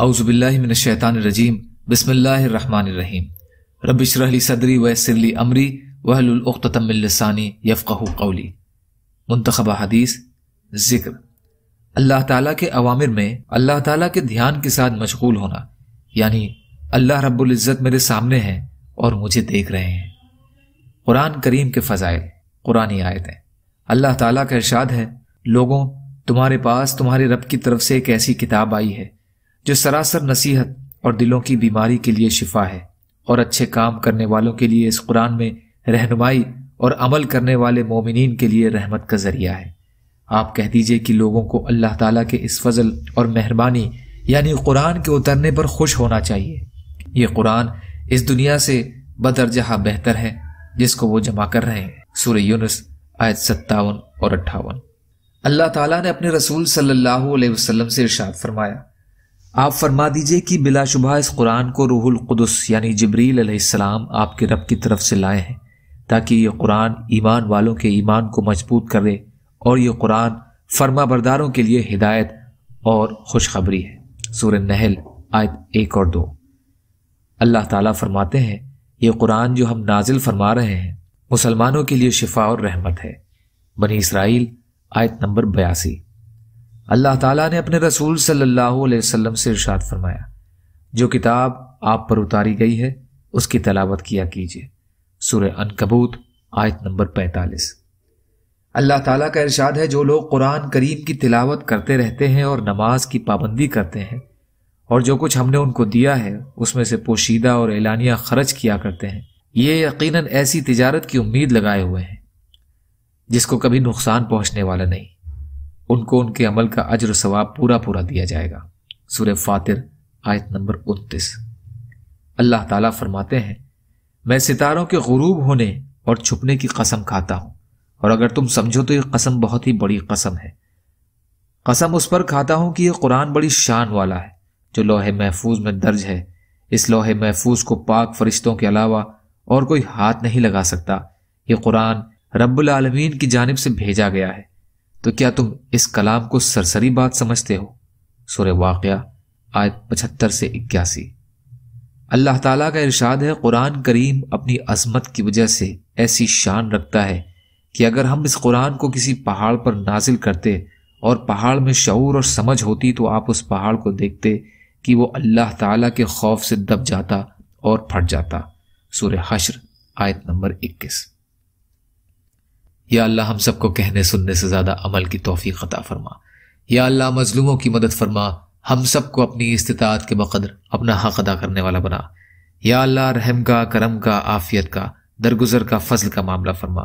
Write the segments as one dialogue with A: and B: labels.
A: اعوذ باللہ من الشیطان الرجیم بسم اللہ الرحمن الرحیم رب اشرح لی صدری ویسر لی امری وحل من لسانی یفقہ قولی منتخب اللہ تعالیٰ کے عوامر میں اللہ تعالیٰ کے دھیان کے ساتھ مشغول ہونا یعنی اللہ رب العزت میرے سامنے ہیں اور مجھے دیکھ رہے ہیں قرآن کریم کے فضائل قرآن آیتیں اللہ تعالیٰ کا ارشاد ہے لوگوں تمہارے پاس تمہارے رب کی طرف سے ایک ایسی کتاب آئی ہے جو سراسر نصیحت اور دلوں کی بیماری کے لیے شفا ہے اور اچھے کام کرنے والوں کے لیے اس قرآن میں رہنمائی اور عمل کرنے والے مومنین کے لیے رحمت کا ذریعہ ہے آپ کہہ دیجئے کہ لوگوں کو اللہ تعالیٰ کے اس فضل اور مہربانی یعنی قرآن کے اترنے پر خوش ہونا چاہیے یہ قرآن اس دنیا سے بدرجہ بہتر ہے جس کو وہ جمع کر رہے ہیں سورہ یونس آیت ستاون اور اٹھاون اللہ تعالیٰ نے اپنے رسول صلی اللہ علیہ وسلم سے ارشاد فرمایا آپ فرما دیجئے کہ بلا شبہ اس قرآن کو روح القدس یعنی جبریل علیہ السلام آپ کے رب کی طرف سے لائے ہیں تاکہ یہ قرآن ایمان والوں کے ایمان کو مضبوط کرے اور یہ قرآن فرما برداروں کے لیے ہدایت اور خوشخبری ہے سور نہل آیت ایک اور دو اللہ تعالیٰ فرماتے ہیں یہ قرآن جو ہم نازل فرما رہے ہیں مسلمانوں کے لیے شفا اور رحمت ہے بنی اسرائیل آیت نمبر بیاسی اللہ تعالیٰ نے اپنے رسول صلی اللہ علیہ وسلم سے ارشاد فرمایا جو کتاب آپ پر اتاری گئی ہے اس کی تلاوت کیا کیجیے سورہ ان کبوت آیت نمبر پینتالیس اللہ تعالیٰ کا ارشاد ہے جو لوگ قرآن کریم کی تلاوت کرتے رہتے ہیں اور نماز کی پابندی کرتے ہیں اور جو کچھ ہم نے ان کو دیا ہے اس میں سے پوشیدہ اور اعلانیہ خرچ کیا کرتے ہیں یہ یقیناً ایسی تجارت کی امید لگائے ہوئے ہیں جس کو کبھی نقصان پہنچنے والا نہیں ان کو ان کے عمل کا اجر و ثواب پورا پورا دیا جائے گا سور فاتر آیت نمبر انتیس اللہ تعالیٰ فرماتے ہیں میں ستاروں کے غروب ہونے اور چھپنے کی قسم کھاتا ہوں اور اگر تم سمجھو تو یہ قسم بہت ہی بڑی قسم ہے قسم اس پر کھاتا ہوں کہ یہ قرآن بڑی شان والا ہے جو لوہے محفوظ میں درج ہے اس لوہے محفوظ کو پاک فرشتوں کے علاوہ اور کوئی ہاتھ نہیں لگا سکتا یہ قرآن رب العالمین کی جانب سے بھیجا گیا ہے تو کیا تم اس کلام کو سرسری بات سمجھتے ہو سور واقعہ آیت پچہتر سے اکیاسی اللہ تعالیٰ کا ارشاد ہے قرآن کریم اپنی عظمت کی وجہ سے ایسی شان رکھتا ہے کہ اگر ہم اس قرآن کو کسی پہاڑ پر نازل کرتے اور پہاڑ میں شعور اور سمجھ ہوتی تو آپ اس پہاڑ کو دیکھتے کہ وہ اللہ تعالیٰ کے خوف سے دب جاتا اور پھٹ جاتا سورہ حشر آیت نمبر اکیس یا اللہ ہم سب کو کہنے سننے سے زیادہ عمل کی توفیق عطا فرما یا اللہ مظلوموں کی مدد فرما ہم سب کو اپنی استطاعت کے بقدر اپنا حق ادا کرنے والا بنا یا اللہ رحم کا کرم کا آفیت کا درگزر کا فضل کا معاملہ فرما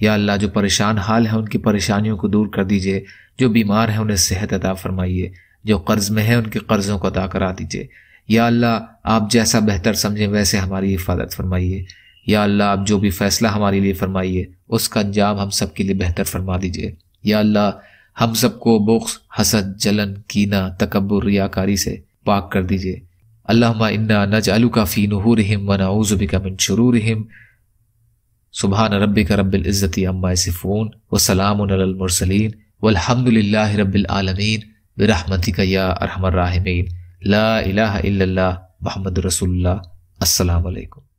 A: یا اللہ جو پریشان حال ہے ان کی پریشانیوں کو دور کر دیجئے جو بیمار ہیں انہیں صحت عطا فرمائیے جو قرض میں ہیں ان کے قرضوں کو ادا کرا دیجئے یا اللہ آپ جیسا بہتر سمجھیں ویسے ہماری حفاظت فرمائیے یا اللہ آپ جو بھی فیصلہ ہمارے لیے فرمائیے اس کا انجام ہم سب کے لیے بہتر فرما دیجیے یا اللہ ہم سب کو بخش حسد جلن کینا ریاکاری سے پاک کر دیجیے اللہ انا کا فین منظبر سبحان رب العزت عما صفون و سلام المرسلین والحمد الحمد للہ رب العالمین یا ارحم الرحمین لا الہ الا اللہ محمد رسول اللہ السلام علیکم